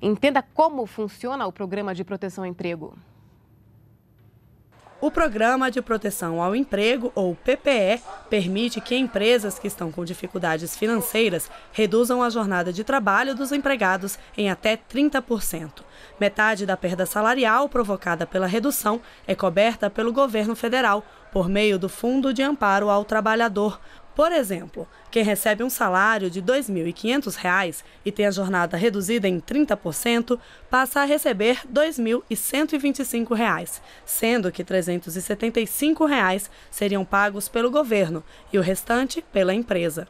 Entenda como funciona o Programa de Proteção ao Emprego. O Programa de Proteção ao Emprego, ou PPE, permite que empresas que estão com dificuldades financeiras reduzam a jornada de trabalho dos empregados em até 30%. Metade da perda salarial provocada pela redução é coberta pelo governo federal por meio do Fundo de Amparo ao Trabalhador. Por exemplo, quem recebe um salário de R$ 2.500 e tem a jornada reduzida em 30%, passa a receber R$ 2.125, sendo que R$ 375 seriam pagos pelo governo e o restante pela empresa.